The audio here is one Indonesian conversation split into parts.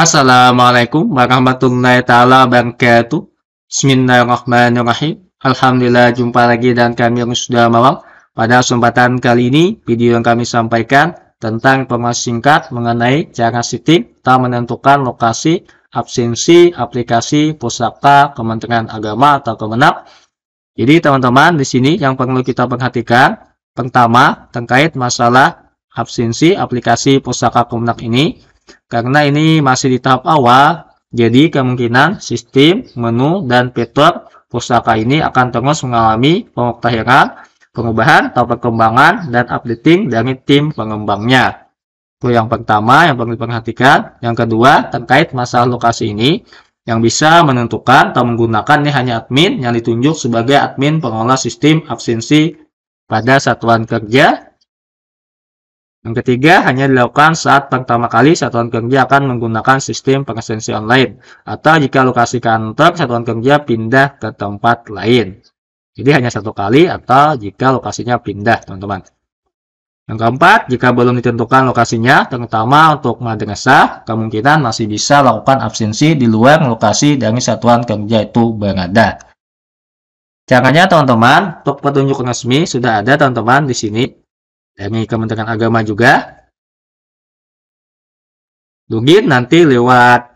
Assalamualaikum warahmatullahi taala wabarakatuh. Bismillahirrahmanirrahim. Alhamdulillah jumpa lagi dan kami yang sudah malam. Pada kesempatan kali ini, video yang kami sampaikan tentang informasi singkat mengenai cara setting tak menentukan lokasi absensi aplikasi pusaka Kementerian Agama atau Kemenak. Jadi teman-teman di sini yang perlu kita perhatikan pertama terkait masalah absensi aplikasi pusaka Kemenak ini karena ini masih di tahap awal, jadi kemungkinan sistem, menu, dan fitur pustaka ini akan terus mengalami pemuktahiran, perubahan, atau perkembangan, dan updating dari tim pengembangnya. Itu yang pertama yang perlu diperhatikan. Yang kedua, terkait masalah lokasi ini, yang bisa menentukan atau menggunakan ini hanya admin yang ditunjuk sebagai admin pengelola sistem absensi pada satuan kerja yang ketiga, hanya dilakukan saat pertama kali satuan kerja akan menggunakan sistem presensi online atau jika lokasi kantor satuan kerja pindah ke tempat lain. Jadi hanya satu kali atau jika lokasinya pindah, teman-teman. Yang keempat, jika belum ditentukan lokasinya, terutama untuk madrasah, kemungkinan masih bisa lakukan absensi di luar lokasi dari satuan kerja itu berada. Caranya, teman-teman, untuk petunjuk resmi sudah ada, teman-teman, di sini dari Kementerian Agama juga. Login nanti lewat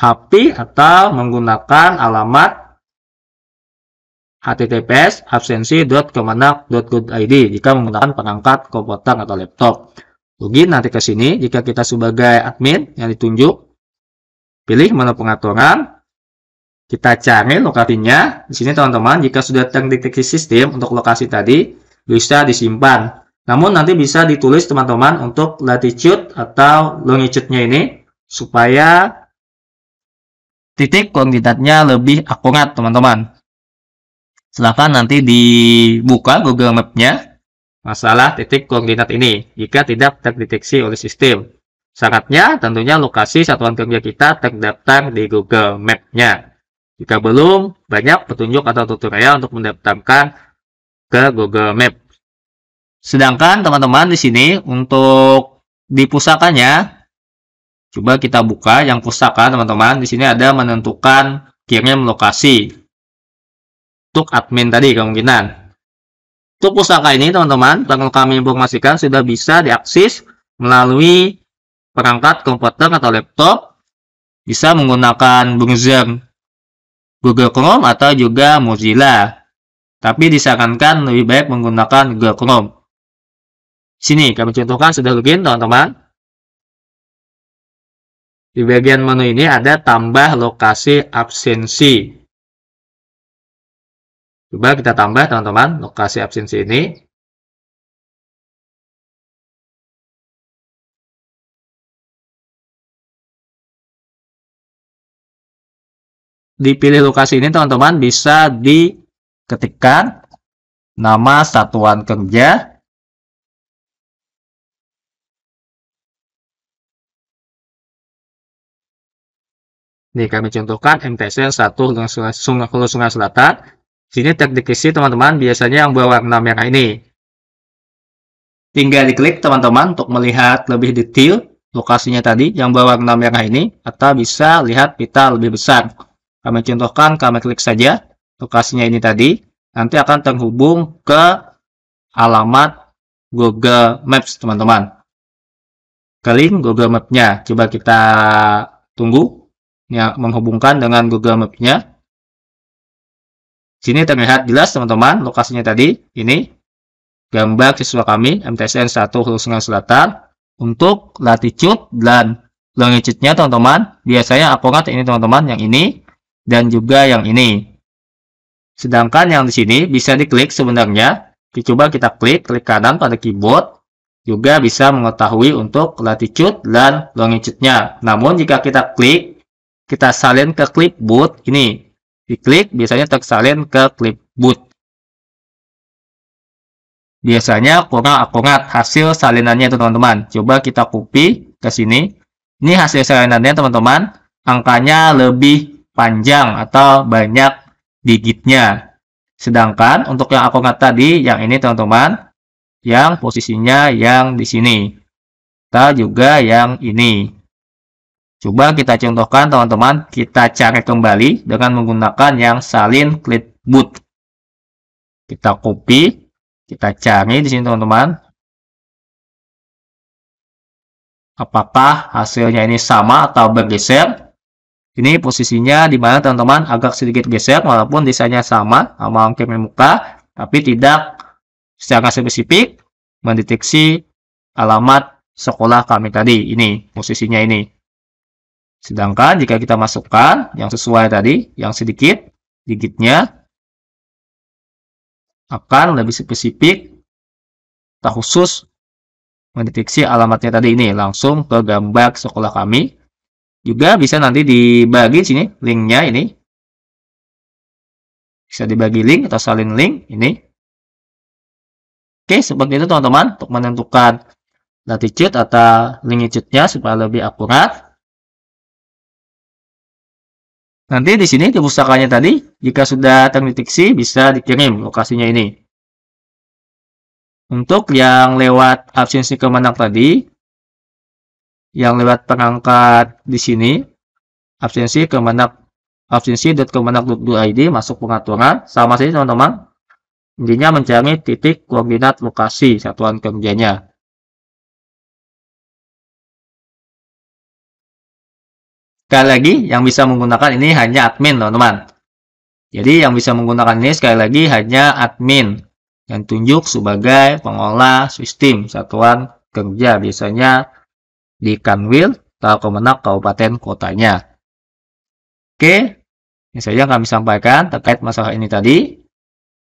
HP atau menggunakan alamat https absensi.kemenak.go.id jika menggunakan perangkat komputer atau laptop. Login nanti ke sini jika kita sebagai admin yang ditunjuk. Pilih menu pengaturan. Kita cari lokasinya. Di sini teman-teman, jika sudah terdeteksi sistem untuk lokasi tadi, bisa disimpan namun nanti bisa ditulis teman-teman untuk latitude atau longitude-nya ini supaya titik koordinatnya lebih akurat teman-teman. Silahkan nanti dibuka Google Map-nya masalah titik koordinat ini jika tidak terdeteksi oleh sistem. Syaratnya tentunya lokasi satuan kerja kita terdaftar di Google Map-nya. Jika belum, banyak petunjuk atau tutorial untuk mendaftarkan ke Google Map. Sedangkan teman-teman di sini untuk di pusakanya coba kita buka yang pusaka teman-teman. Di sini ada menentukan kirim lokasi untuk admin tadi kemungkinan. Untuk pusaka ini teman-teman, tanggal kami informasikan sudah bisa diakses melalui perangkat komputer atau laptop bisa menggunakan browser Google Chrome atau juga Mozilla. Tapi disarankan lebih baik menggunakan Google Chrome. Sini kami contohkan sudah login teman-teman. Di bagian menu ini ada tambah lokasi absensi. Coba kita tambah teman-teman lokasi absensi ini. Dipilih lokasi ini teman-teman bisa diketikkan nama satuan kerja Nih kami contohkan MTS 1 Sungai, Sungai, Sungai, Selatan. sini tag teman-teman biasanya yang berwarna merah ini. Tinggal diklik teman-teman untuk melihat lebih detail lokasinya tadi yang berwarna merah ini atau bisa lihat pita lebih besar. Kami contohkan kami klik saja lokasinya ini tadi. Nanti akan terhubung ke alamat Google Maps teman-teman. Ke link Google maps nya Coba kita tunggu ya, menghubungkan dengan Google Map-nya. Sini terlihat jelas teman-teman lokasinya tadi. Ini gambar siswa kami MTSN 1 Hulu Sungai Selatan untuk latitude dan longitude-nya teman-teman. Biasanya akurat ini teman-teman yang ini dan juga yang ini. Sedangkan yang di sini bisa diklik sebenarnya. Coba kita klik, klik kanan pada keyboard. Juga bisa mengetahui untuk latitude dan longitude-nya. Namun jika kita klik kita salin ke clipboard ini. Diklik biasanya tersalin ke clipboard. Biasanya kurang akurat hasil salinannya itu teman-teman. Coba kita copy ke sini. Ini hasil salinannya teman-teman. Angkanya lebih panjang atau banyak digitnya. Sedangkan untuk yang akurat tadi, yang ini teman-teman, yang posisinya yang di sini. Kita juga yang ini. Coba kita contohkan teman-teman, kita cari kembali dengan menggunakan yang salin clipboard. Kita copy, kita cari di sini teman-teman. Apakah hasilnya ini sama atau bergeser? Ini posisinya di mana teman-teman agak sedikit geser walaupun desainnya sama sama angkir muka, tapi tidak secara spesifik mendeteksi alamat sekolah kami tadi. Ini posisinya ini. Sedangkan jika kita masukkan yang sesuai tadi, yang sedikit, digitnya akan lebih spesifik, tak khusus mendeteksi alamatnya tadi ini langsung ke gambar sekolah kami. Juga bisa nanti dibagi sini linknya ini. Bisa dibagi link atau salin link ini. Oke, seperti itu teman-teman untuk menentukan latitude atau longitude-nya supaya lebih akurat. Nanti di sini di pusakanya tadi, jika sudah terdeteksi bisa dikirim lokasinya ini. Untuk yang lewat absensi kemenang tadi, yang lewat perangkat di sini, absensi kemenang id masuk pengaturan, sama sih teman-teman. Intinya mencari titik koordinat lokasi satuan kerjanya. Sekali lagi, yang bisa menggunakan ini hanya admin, teman-teman. Jadi, yang bisa menggunakan ini sekali lagi hanya admin yang tunjuk sebagai pengolah sistem satuan kerja biasanya di Kanwil atau Kemenak Kabupaten Kotanya. Oke, ini saja yang kami sampaikan terkait masalah ini tadi.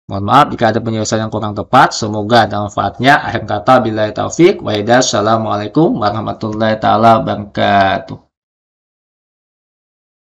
Mohon maaf jika ada penjelasan yang kurang tepat. Semoga ada manfaatnya. Akhir kata, bila taufik. Waidah, Assalamualaikum warahmatullahi taala wabarakatuh.